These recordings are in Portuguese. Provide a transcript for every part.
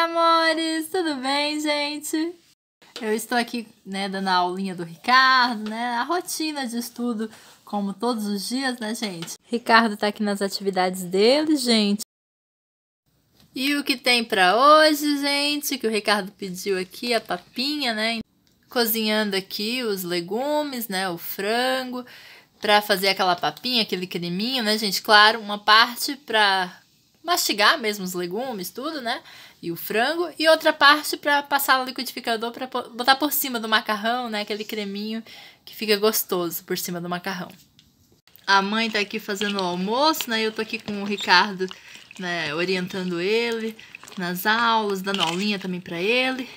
amores! Tudo bem, gente? Eu estou aqui, né, dando a aulinha do Ricardo, né? A rotina de estudo, como todos os dias, né, gente? Ricardo tá aqui nas atividades dele, gente. E o que tem para hoje, gente? Que o Ricardo pediu aqui a papinha, né? Cozinhando aqui os legumes, né? O frango, para fazer aquela papinha, aquele creminho, né, gente? Claro, uma parte para mastigar mesmo os legumes, tudo, né? e o frango, e outra parte para passar no liquidificador para botar por cima do macarrão, né? Aquele creminho que fica gostoso por cima do macarrão. A mãe tá aqui fazendo o almoço, né? Eu tô aqui com o Ricardo, né, orientando ele nas aulas, dando aulinha também para ele.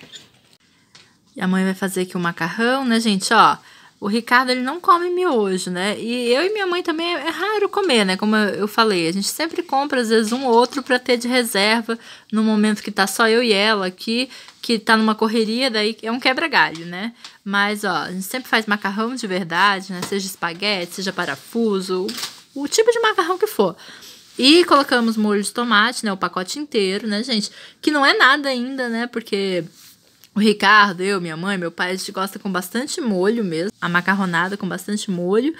E a mãe vai fazer aqui o macarrão, né, gente? Ó, o Ricardo, ele não come miojo, né? E eu e minha mãe também é raro comer, né? Como eu falei, a gente sempre compra, às vezes, um ou outro para ter de reserva no momento que tá só eu e ela aqui, que tá numa correria, daí é um quebra-galho, né? Mas, ó, a gente sempre faz macarrão de verdade, né? Seja espaguete, seja parafuso, o tipo de macarrão que for. E colocamos molho de tomate, né? O pacote inteiro, né, gente? Que não é nada ainda, né? Porque o Ricardo, eu, minha mãe, meu pai, a gente gosta com bastante molho mesmo, a macarronada com bastante molho.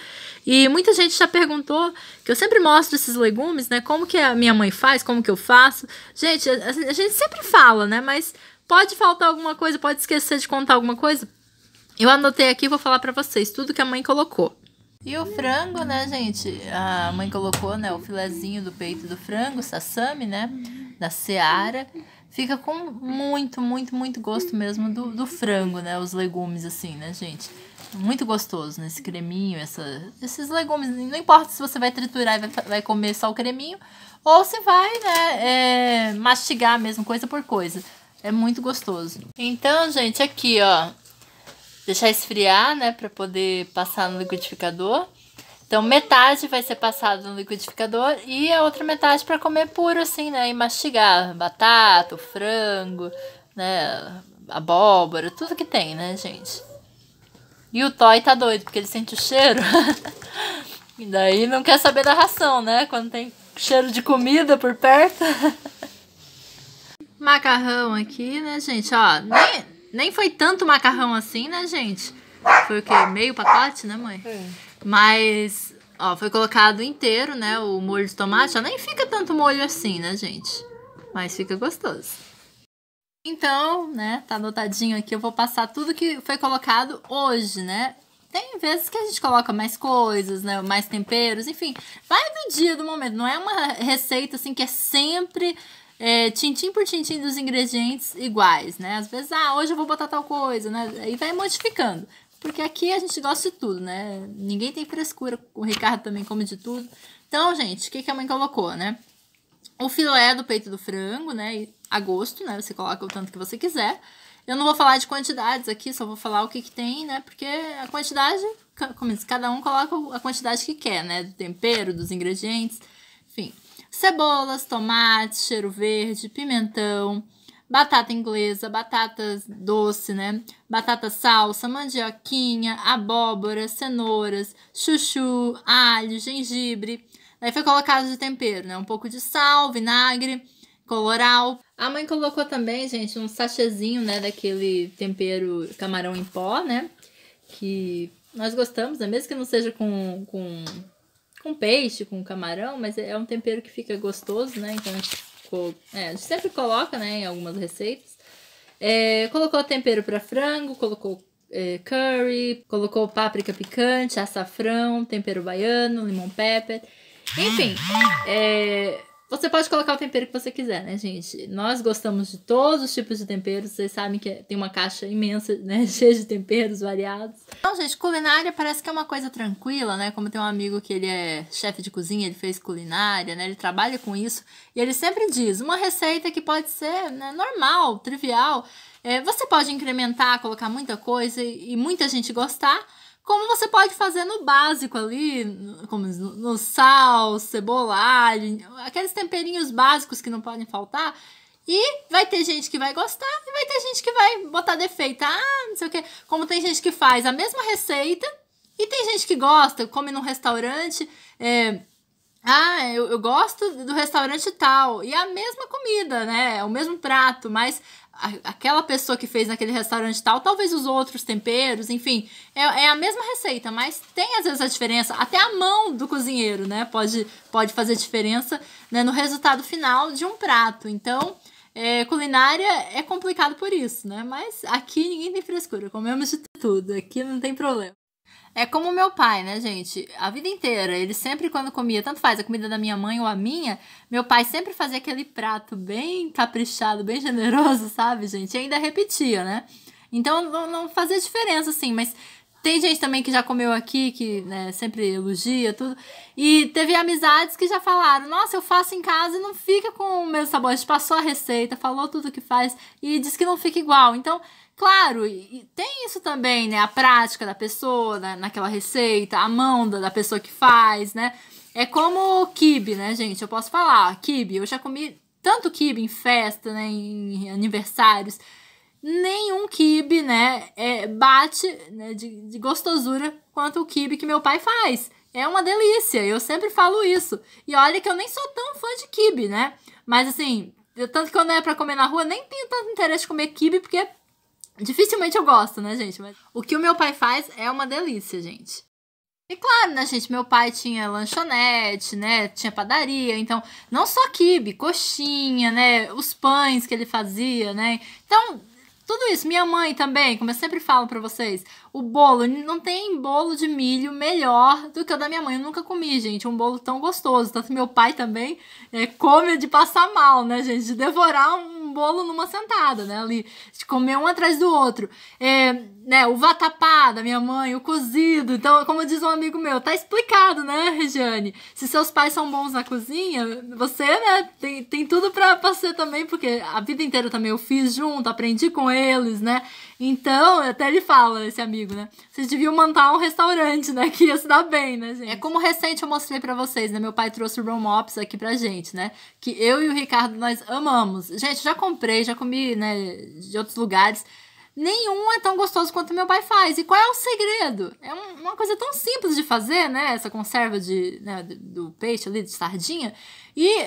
E muita gente já perguntou, que eu sempre mostro esses legumes, né? Como que a minha mãe faz, como que eu faço. Gente, a, a gente sempre fala, né? Mas pode faltar alguma coisa, pode esquecer de contar alguma coisa. Eu anotei aqui e vou falar para vocês tudo que a mãe colocou. E o frango, né, gente? A mãe colocou, né, o filezinho do peito do frango, sassame, né, da seara fica com muito, muito, muito gosto mesmo do, do frango, né? Os legumes, assim, né, gente? Muito gostoso nesse né? creminho, essa, esses legumes. Não importa se você vai triturar e vai, vai comer só o creminho, ou se vai, né, é, mastigar mesmo, coisa por coisa. É muito gostoso. Então, gente, aqui, ó. Deixar esfriar, né, pra poder passar no liquidificador. Então metade vai ser passado no liquidificador e a outra metade para comer puro assim, né, e mastigar batata, frango, né, abóbora, tudo que tem, né, gente. E o Toy tá doido porque ele sente o cheiro. e daí não quer saber da ração, né? Quando tem cheiro de comida por perto. macarrão aqui, né, gente? Ó, nem, nem foi tanto macarrão assim, né, gente? Foi o quê? Meio pacote, né, mãe? É. Mas, ó, foi colocado inteiro, né? O molho de tomate. Já nem fica tanto molho assim, né, gente? Mas fica gostoso. Então, né, tá anotadinho aqui. Eu vou passar tudo que foi colocado hoje, né? Tem vezes que a gente coloca mais coisas, né? Mais temperos, enfim. Vai do dia, do momento. Não é uma receita, assim, que é sempre é, tintim por tintim dos ingredientes iguais, né? Às vezes, ah, hoje eu vou botar tal coisa, né? E vai modificando. Porque aqui a gente gosta de tudo, né? Ninguém tem frescura. O Ricardo também come de tudo. Então, gente, o que, que a mãe colocou, né? O filé do peito do frango, né? A gosto, né? Você coloca o tanto que você quiser. Eu não vou falar de quantidades aqui, só vou falar o que, que tem, né? Porque a quantidade, como diz, cada um coloca a quantidade que quer, né? Do tempero, dos ingredientes, enfim. Cebolas, tomate, cheiro verde, pimentão, batata inglesa, batatas doce, né? Batata salsa, mandioquinha, abóbora, cenouras, chuchu, alho, gengibre. Daí foi colocado de tempero, né? Um pouco de sal, vinagre, coloral. A mãe colocou também, gente, um sachêzinho, né, daquele tempero camarão em pó, né? Que nós gostamos, né? mesmo que não seja com, com, com peixe, com camarão, mas é um tempero que fica gostoso, né? Então colocou. Tipo, é, a gente sempre coloca, né, em algumas receitas. É, colocou tempero para frango, colocou é, curry, colocou páprica picante, açafrão, tempero baiano, limão pepper. Enfim, é, você pode colocar o tempero que você quiser, né, gente? Nós gostamos de todos os tipos de temperos. Vocês sabem que tem uma caixa imensa, né? Cheia de temperos variados. Então, gente, culinária parece que é uma coisa tranquila, né? Como tem um amigo que ele é chefe de cozinha, ele fez culinária, né? Ele trabalha com isso. E ele sempre diz: uma receita que pode ser né, normal, trivial. É, você pode incrementar, colocar muita coisa e, e muita gente gostar. Como você pode fazer no básico ali, como no sal, cebola, alho, aqueles temperinhos básicos que não podem faltar. E vai ter gente que vai gostar e vai ter gente que vai botar defeito. Ah, não sei o quê. Como tem gente que faz a mesma receita e tem gente que gosta, come num restaurante. É, ah, eu, eu gosto do restaurante tal. E é a mesma comida, né? É o mesmo prato, mas aquela pessoa que fez naquele restaurante tal, talvez os outros temperos, enfim, é, é, a mesma receita, mas tem às vezes a diferença, até a mão do cozinheiro, né, pode, pode fazer diferença né, no resultado final de um prato. Então, é, culinária é complicado por isso, né, mas aqui ninguém tem frescura, comemos de tudo, aqui não tem problema. É como meu pai, né, gente? A vida inteira, ele sempre quando comia, tanto faz a comida da minha mãe ou a minha, meu pai sempre fazia aquele prato bem caprichado, bem generoso, sabe, gente? E ainda repetia, né? Então não, fazia diferença, assim, mas tem gente também que já comeu aqui, que né, sempre elogia tudo. E teve amizades que já falaram: Nossa, eu faço em casa e não fica com o mesmo sabor. A gente passou a receita, falou tudo que faz e diz que não fica igual. Então, Claro, e tem isso também, né? A prática da pessoa né? naquela receita, a mão da, pessoa que faz, né? É como o kibe, né, gente? Eu posso falar, kibe, eu já comi tanto kibe em festa, né, em aniversários. Nenhum kibe, né, é, bate né, de, de gostosura quanto o kibe que meu pai faz. É uma delícia, eu sempre falo isso. E olha que eu nem sou tão fã de kibe, né? Mas assim, eu, tanto que quando é pra comer na rua, nem tenho tanto interesse de comer kibe, porque Dificilmente eu gosto, né, gente? Mas o que o meu pai faz é uma delícia, gente. E claro, né, gente? Meu pai tinha lanchonete, né? Tinha padaria, então não só quibe, coxinha, né? Os pães que ele fazia, né? Então, tudo isso. Minha mãe também, como eu sempre falo para vocês, o bolo, não tem bolo de milho melhor do que o da minha mãe. Eu nunca comi, gente, um bolo tão gostoso. Tanto meu pai também é, come de passar mal, né, gente? De devorar um bolo numa sentada, né? Ali, de comer um atrás do outro. É, né, o vatapá da minha mãe, o cozido. Então, como diz um amigo meu, tá explicado, né, Regiane? Se seus pais são bons na cozinha, você, né, tem, tem tudo pra, pra ser também, porque a vida inteira também eu fiz junto, aprendi com eles, né? Então, até ele fala, esse amigo, né? Vocês deviam montar um restaurante, né? Que ia se dar bem, né, gente? É como recente eu mostrei para vocês, né? Meu pai trouxe o Rome Ops aqui pra gente, né? Que eu e o Ricardo, nós amamos. Gente, já comprei, já comi, né? De outros lugares. Nenhum é tão gostoso quanto meu pai faz. E qual é o segredo? É uma coisa tão simples de fazer, né? Essa conserva de, né, do peixe ali, de sardinha. E,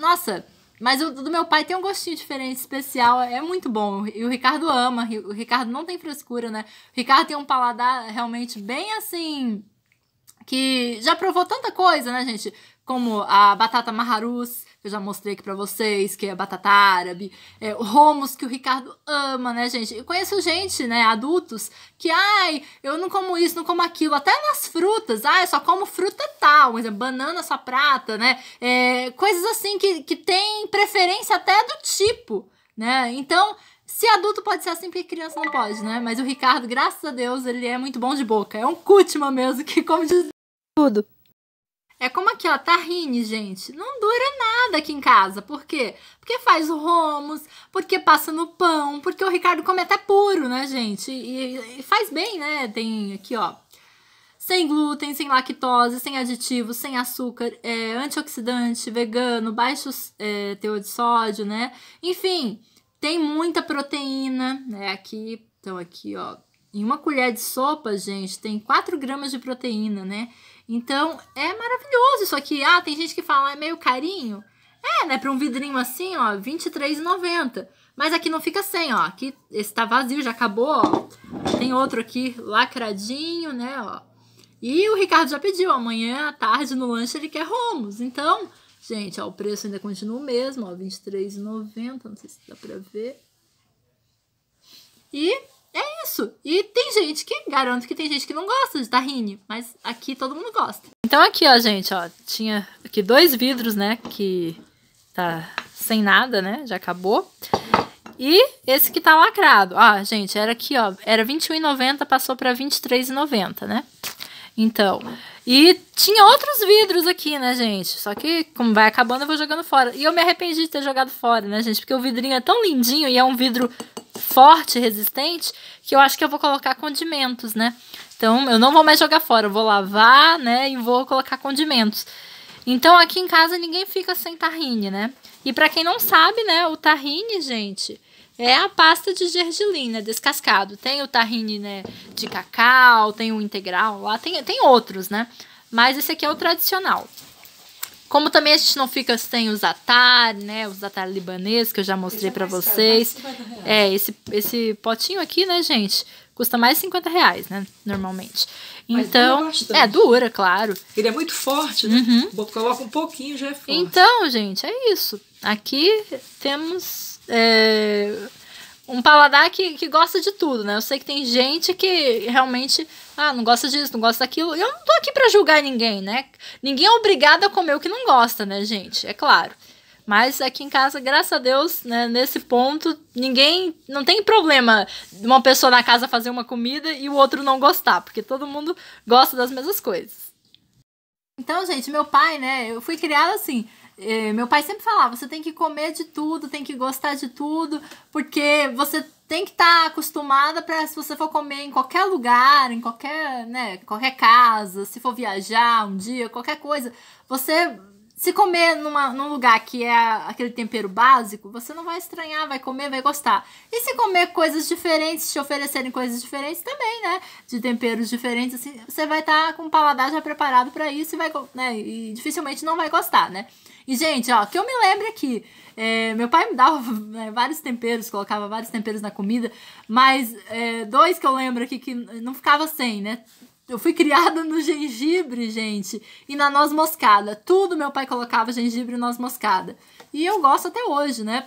nossa, mas o do meu pai tem um gostinho diferente, especial. É muito bom. E o Ricardo ama. O Ricardo não tem frescura, né? O Ricardo tem um paladar realmente bem assim. Que já provou tanta coisa, né, gente? como a batata marrarus, que eu já mostrei aqui pra vocês, que é batata árabe, é, romos que o Ricardo ama, né, gente? Eu conheço gente, né, adultos, que, ai, eu não como isso, não como aquilo, até nas frutas, ai, só como fruta tal, por exemplo, banana só prata, né? É, coisas assim que, que tem preferência até do tipo, né? Então, se adulto pode ser assim, porque criança não pode, né? Mas o Ricardo, graças a Deus, ele é muito bom de boca, é um cutima mesmo, que como diz tudo. É como aqui, ó, tahine, gente. Não dura nada aqui em casa. Por quê? Porque faz romos, porque passa no pão, porque o Ricardo come até puro, né, gente? E, e faz bem, né? Tem aqui, ó. Sem glúten, sem lactose, sem aditivos, sem açúcar, é, antioxidante, vegano, baixo é, teor de sódio, né? Enfim, tem muita proteína, né? Aqui, então aqui, ó, em uma colher de sopa, gente, tem 4 gramas de proteína, né? Então é maravilhoso isso aqui. Ah, tem gente que fala, ah, é meio carinho. É, né? Para um vidrinho assim, ó, R$23,90. Mas aqui não fica sem, ó. Aqui esse tá vazio, já acabou, ó. Tem outro aqui lacradinho, né, ó. E o Ricardo já pediu, amanhã à tarde no lanche ele quer romos. Então, gente, ó, o preço ainda continua o mesmo, ó, R$23,90. Não sei se dá para ver. E isso. E tem gente que, garanto que tem gente que não gosta de tahine, mas aqui todo mundo gosta. Então aqui, ó, gente, ó, tinha aqui dois vidros, né, que tá sem nada, né, já acabou. E esse que tá lacrado, ó, gente, era aqui, ó, era 21,90 passou pra 23,90 né. Então, e tinha outros vidros aqui, né, gente? Só que, como vai acabando, eu vou jogando fora. E eu me arrependi de ter jogado fora, né, gente? Porque o vidrinho é tão lindinho e é um vidro forte, resistente, que eu acho que eu vou colocar condimentos, né? Então, eu não vou mais jogar fora, eu vou lavar, né, e vou colocar condimentos. Então, aqui em casa ninguém fica sem tahine, né? E para quem não sabe, né, o tahine, gente, é a pasta de gergelim, né, descascado. Tem o tahine, né, de cacau, tem o integral lá, tem, tem outros, né? Mas esse aqui é o tradicional. Como também a gente não fica sem os atar, né? Os atar libanês que eu já mostrei para vocês. é, esse, esse potinho aqui, né, gente? Custa mais 50 reais, né? Normalmente. Mas então, dura é, dura, claro. Ele é muito forte, né? Uhum. Coloca um pouquinho, já é forte. Então, gente, é isso. Aqui temos. É um paladar que, que gosta de tudo, né? Eu sei que tem gente que realmente, ah, não gosta disso, não gosta daquilo. Eu não tô aqui para julgar ninguém, né? Ninguém é obrigado a comer o que não gosta, né, gente? É claro. Mas aqui em casa, graças a Deus, né, nesse ponto, ninguém. Não tem problema uma pessoa na casa fazer uma comida e o outro não gostar, porque todo mundo gosta das mesmas coisas. Então, gente, meu pai, né, eu fui criada assim. É, meu pai sempre falava, você tem que comer de tudo, tem que gostar de tudo, porque você tem que estar tá acostumada para se você for comer em qualquer lugar, em qualquer, né, qualquer casa, se for viajar um dia, qualquer coisa, você se comer numa, num lugar que é aquele tempero básico, você não vai estranhar, vai comer, vai gostar. E se comer coisas diferentes, te oferecerem coisas diferentes também, né? De temperos diferentes, assim, você vai estar tá com o paladar já preparado para isso e vai, né? E dificilmente não vai gostar, né? E, gente, ó, que eu me lembro aqui. É, meu pai me dava né, vários temperos, colocava vários temperos na comida, mas é, dois que eu lembro aqui que não ficava sem, né? Eu fui criada no gengibre, gente, e na noz moscada. Tudo meu pai colocava gengibre e noz moscada. E eu gosto até hoje, né?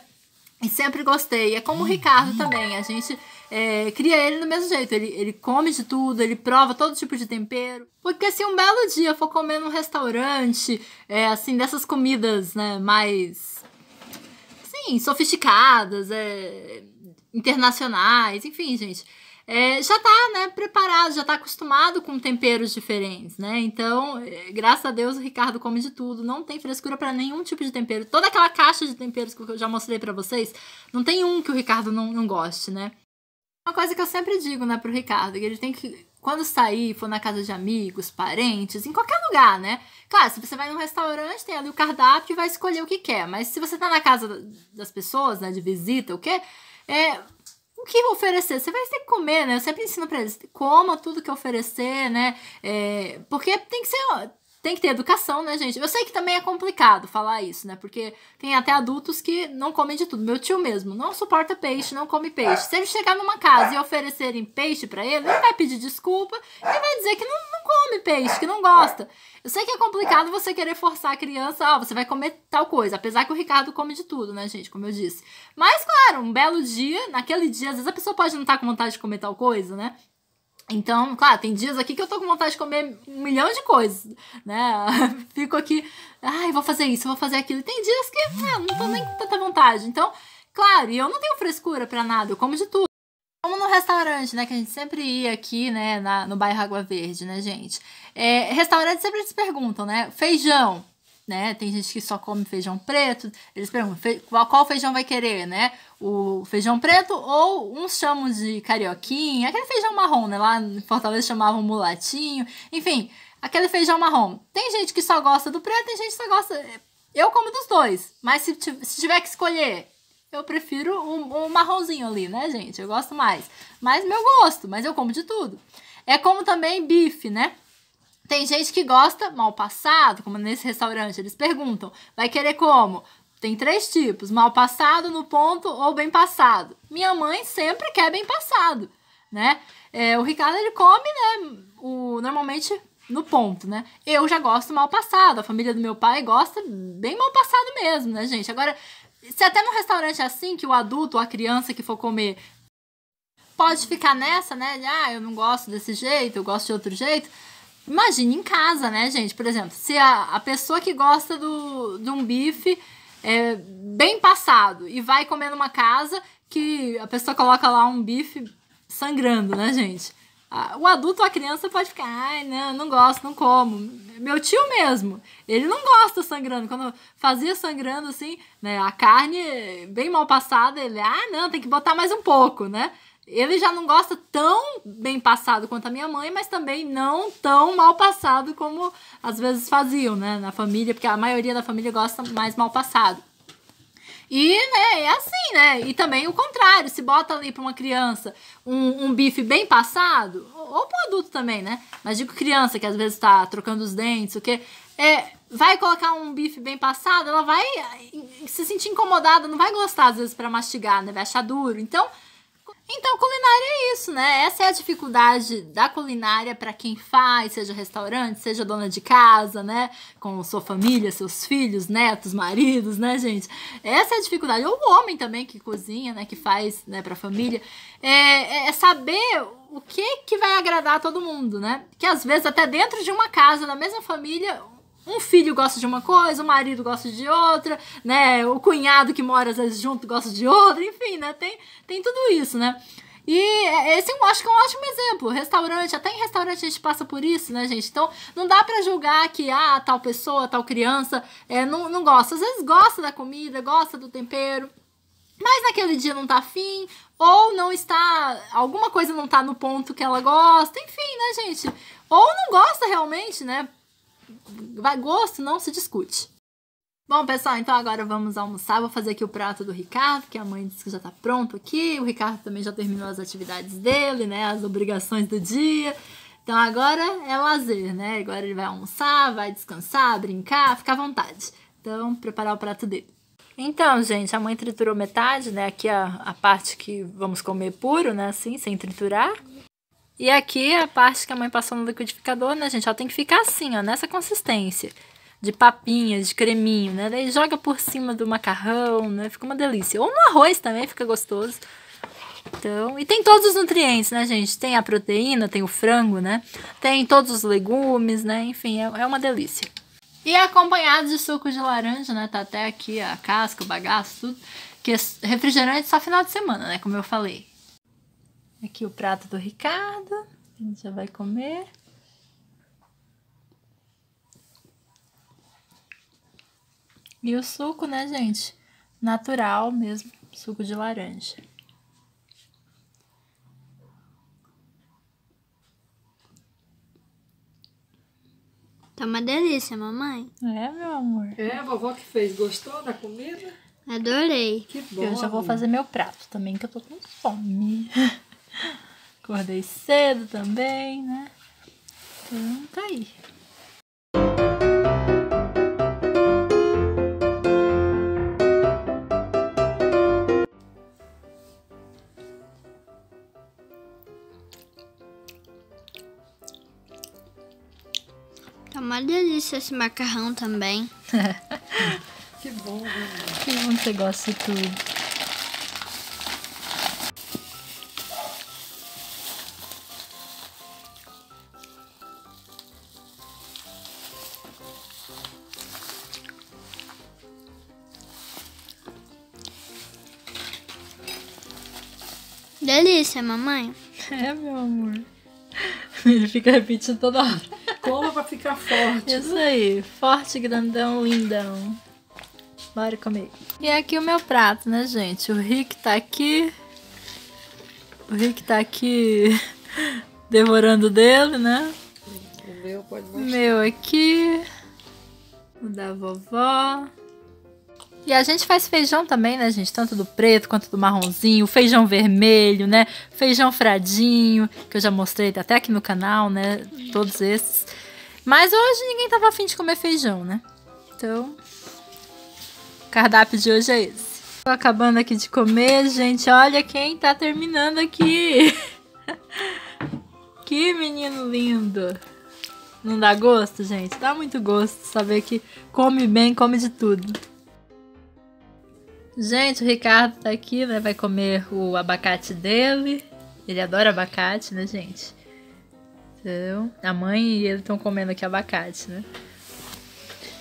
E sempre gostei. É como o Ricardo também. A gente é, cria ele do mesmo jeito. Ele, ele come de tudo, ele prova todo tipo de tempero. Porque se assim, um belo dia for comer num restaurante, é, assim, dessas comidas, né, mais. sim sofisticadas, é, internacionais, enfim, gente. É, já tá, né, preparado, já tá acostumado com temperos diferentes, né? Então, é, graças a Deus, o Ricardo come de tudo, não tem frescura para nenhum tipo de tempero. Toda aquela caixa de temperos que eu já mostrei para vocês, não tem um que o Ricardo não, não goste, né? Uma coisa que eu sempre digo, né, pro Ricardo, que ele tem que. Quando sair, for na casa de amigos, parentes, em qualquer lugar, né? Claro, se você vai num restaurante, tem ali o cardápio e vai escolher o que quer. Mas se você tá na casa das pessoas, né, de visita, o quê? É, o que oferecer? Você vai ter que comer, né? Eu sempre ensino pra eles, coma tudo que oferecer, né? É, porque tem que ser tem que ter educação, né, gente? Eu sei que também é complicado falar isso, né? Porque tem até adultos que não comem de tudo. Meu tio mesmo não suporta peixe, não come peixe. Se ele chegar numa casa e oferecerem peixe para ele, ele vai pedir desculpa e vai dizer que não, não come peixe, que não gosta. Eu sei que é complicado você querer forçar a criança, ó, oh, ah, você vai comer tal coisa. Apesar que o Ricardo come de tudo, né, gente? Como eu disse. Mas, claro, um belo dia, naquele dia, às vezes a pessoa pode não estar tá com vontade de comer tal coisa, né? Então, claro, tem dias aqui que eu tô com vontade de comer um milhão de coisas, né? Fico aqui, ai, ah, vou fazer isso, vou fazer aquilo. E tem dias que ah, não tô nem com tanta vontade. Então, claro, e eu não tenho frescura para nada, eu como de tudo. Como no restaurante, né? Que a gente sempre ia aqui, né? Na, no bairro Água Verde, né, gente? É, sempre se perguntam, né? Feijão, né? Tem gente que só come feijão preto. Eles perguntam qual, qual feijão vai querer, né? O feijão preto ou uns chamam de carioquinha, aquele feijão marrom, né? Lá em Fortaleza chamavam mulatinho, enfim, aquele feijão marrom. Tem gente que só gosta do preto, tem gente que só gosta. Eu como dos dois, mas se, se tiver que escolher, eu prefiro o, o marronzinho ali, né, gente? Eu gosto mais. Mas meu gosto, mas eu como de tudo. É como também bife, né? Tem gente que gosta mal passado, como nesse restaurante, eles perguntam: vai querer como? Tem três tipos: mal passado, no ponto ou bem passado. Minha mãe sempre quer bem passado, né? É, o Ricardo ele come, né? O, normalmente no ponto, né? Eu já gosto mal passado, a família do meu pai gosta bem mal passado mesmo, né, gente? Agora, se até no restaurante é assim que o adulto ou a criança que for comer pode ficar nessa, né? ah, eu não gosto desse jeito, eu gosto de outro jeito. Imagine em casa, né, gente? Por exemplo, se a, a pessoa que gosta do, de um bife é, bem passado e vai comer numa casa que a pessoa coloca lá um bife sangrando, né, gente? O adulto ou a criança pode ficar, ai, não, não gosto, não como. Meu tio mesmo, ele não gosta sangrando. Quando fazia sangrando assim, né, a carne bem mal passada, ele, ah, não, tem que botar mais um pouco, né? ele já não gosta tão bem passado quanto a minha mãe, mas também não tão mal passado como às vezes faziam, né? Na família, porque a maioria da família gosta mais mal passado. E, né, é assim, né? E também o contrário, se bota ali para uma criança um, um bife bem passado, ou para adulto também, né? Mas digo criança que às vezes tá trocando os dentes, o quê? É, vai colocar um bife bem passado, ela vai eh, se sentir incomodada, não vai gostar às vezes para mastigar, né? Vai achar duro. Então, então, culinária é isso, né? Essa é a dificuldade da culinária para quem faz, seja restaurante, seja dona de casa, né? Com sua família, seus filhos, netos, maridos, né, gente? Essa é a dificuldade. Ou o homem também que cozinha, né? Que faz, né, para a família. É, é, é, saber o que que vai agradar a todo mundo, né? Que às vezes até dentro de uma casa, na mesma família, um filho gosta de uma coisa, o marido gosta de outra, né? O cunhado que mora às vezes junto gosta de outra, enfim, né? Tem, tem tudo isso, né? E é, esse eu acho que é um ótimo exemplo. Restaurante, até em restaurante a gente passa por isso, né, gente? Então, não dá para julgar que ah, tal pessoa, tal criança é, não, não gosta. Às vezes gosta da comida, gosta do tempero, mas naquele dia não tá afim, ou não está. Alguma coisa não tá no ponto que ela gosta, enfim, né, gente? Ou não gosta realmente, né? Vai gosto, não se discute. Bom, pessoal, então agora vamos almoçar. Vou fazer aqui o prato do Ricardo, que a mãe disse que já tá pronto aqui. O Ricardo também já terminou as atividades dele, né? As obrigações do dia. Então agora é lazer, né? Agora ele vai almoçar, vai descansar, brincar, ficar à vontade. Então, vamos preparar o prato dele. Então, gente, a mãe triturou metade, né? Aqui a, a parte que vamos comer puro, né? Assim, sem triturar. E aqui é a parte que a mãe passou no liquidificador, né, gente? Ela tem que ficar assim, ó, nessa consistência. De papinha, de creminho, né? Daí joga por cima do macarrão, né? Fica uma delícia. Ou no arroz também fica gostoso. Então, e tem todos os nutrientes, né, gente? Tem a proteína, tem o frango, né? Tem todos os legumes, né? Enfim, é, é uma delícia. E acompanhado de suco de laranja, né? Tá até aqui a casca, o bagaço, tudo. Que é refrigerante só final de semana, né? Como eu falei. Aqui o prato do Ricardo. A gente já vai comer. E o suco, né, gente? Natural mesmo, suco de laranja. Tá uma delícia, mamãe. É, meu amor. É, a vovó que fez. Gostou da comida? Adorei. Que bom. Eu já vou fazer meu prato também, que eu tô com fome. Acordei cedo também, né? Então tá aí. Tá uma delícia esse macarrão também. que bom, né? Que bom que você gosta de tudo. Delícia, mamãe. É, meu amor. Ele fica repetindo toda hora. Coma pra ficar forte. Isso aí. Forte, grandão, lindão. Bora comer. E aqui o meu prato, né, gente? O Rick tá aqui. O Rick tá aqui devorando dele, né? O meu pode O Meu aqui. O da vovó. E a gente faz feijão também, né, gente? Tanto do preto quanto do marronzinho, feijão vermelho, né? Feijão fradinho, que eu já mostrei até aqui no canal, né? Todos esses. Mas hoje ninguém tava afim de comer feijão, né? Então, o cardápio de hoje é esse. Tô acabando aqui de comer, gente. Olha quem tá terminando aqui. que menino lindo. Não dá gosto, gente? Dá muito gosto saber que come bem, come de tudo. Gente, o Ricardo tá aqui, né? Vai comer o abacate dele. Ele adora abacate, né, gente? Então, a mãe e ele estão comendo aqui abacate, né?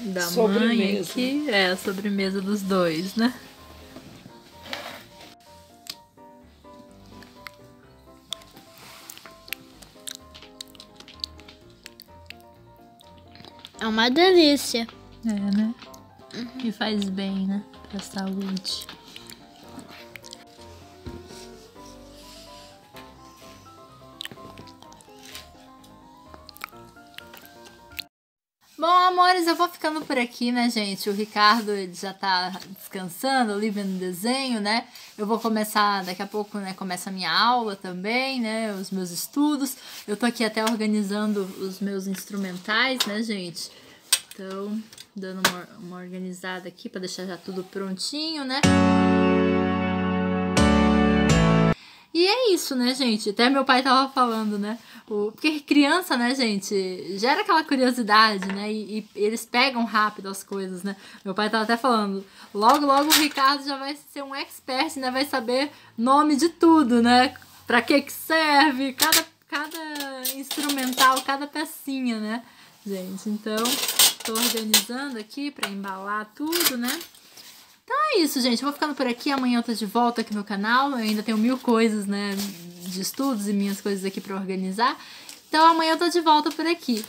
Da sobremesa. mãe aqui. É, a sobremesa dos dois, né? É uma delícia. É, né? Uhum. E faz bem, né? da saúde. Bom, amores, eu vou ficando por aqui, né, gente? O Ricardo já tá descansando, livre no desenho, né? Eu vou começar, daqui a pouco, né, começa a minha aula também, né, os meus estudos. Eu tô aqui até organizando os meus instrumentais, né, gente? Então, dando uma, uma organizada aqui para deixar já tudo prontinho, né? E é isso, né, gente? Até meu pai tava falando, né? O, porque criança, né, gente, gera aquela curiosidade, né? E, e, eles pegam rápido as coisas, né? Meu pai tava até falando, logo, logo o Ricardo já vai ser um expert, né? Vai saber nome de tudo, né? Pra que que serve, cada, cada instrumental, cada pecinha, né? Gente, então... Tô organizando aqui para embalar tudo, né? Então é isso, gente. vou ficando por aqui. Amanhã eu tô de volta aqui no canal. Eu ainda tenho mil coisas, né? De estudos e minhas coisas aqui para organizar. Então amanhã eu tô de volta por aqui.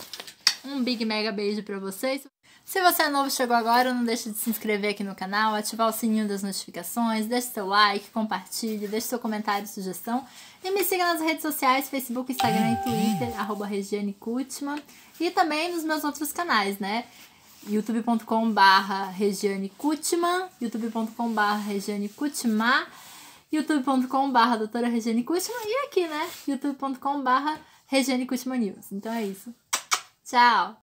Um big mega beijo para vocês. Se você é novo chegou agora, não deixe de se inscrever aqui no canal, ativar o sininho das notificações, deixe seu like, compartilhe, deixe seu comentário e sugestão. E me siga nas redes sociais, Facebook, Instagram e Twitter, arroba Regiane Kutman. E também nos meus outros canais, né? youtube.com barra Regiane Kutman, youtube.com barra Regiane Kutman, youtube.com barra doutora Regiane Kutman e aqui, né? youtube.com barra Regiane Kutman News. Então é isso. Tchau!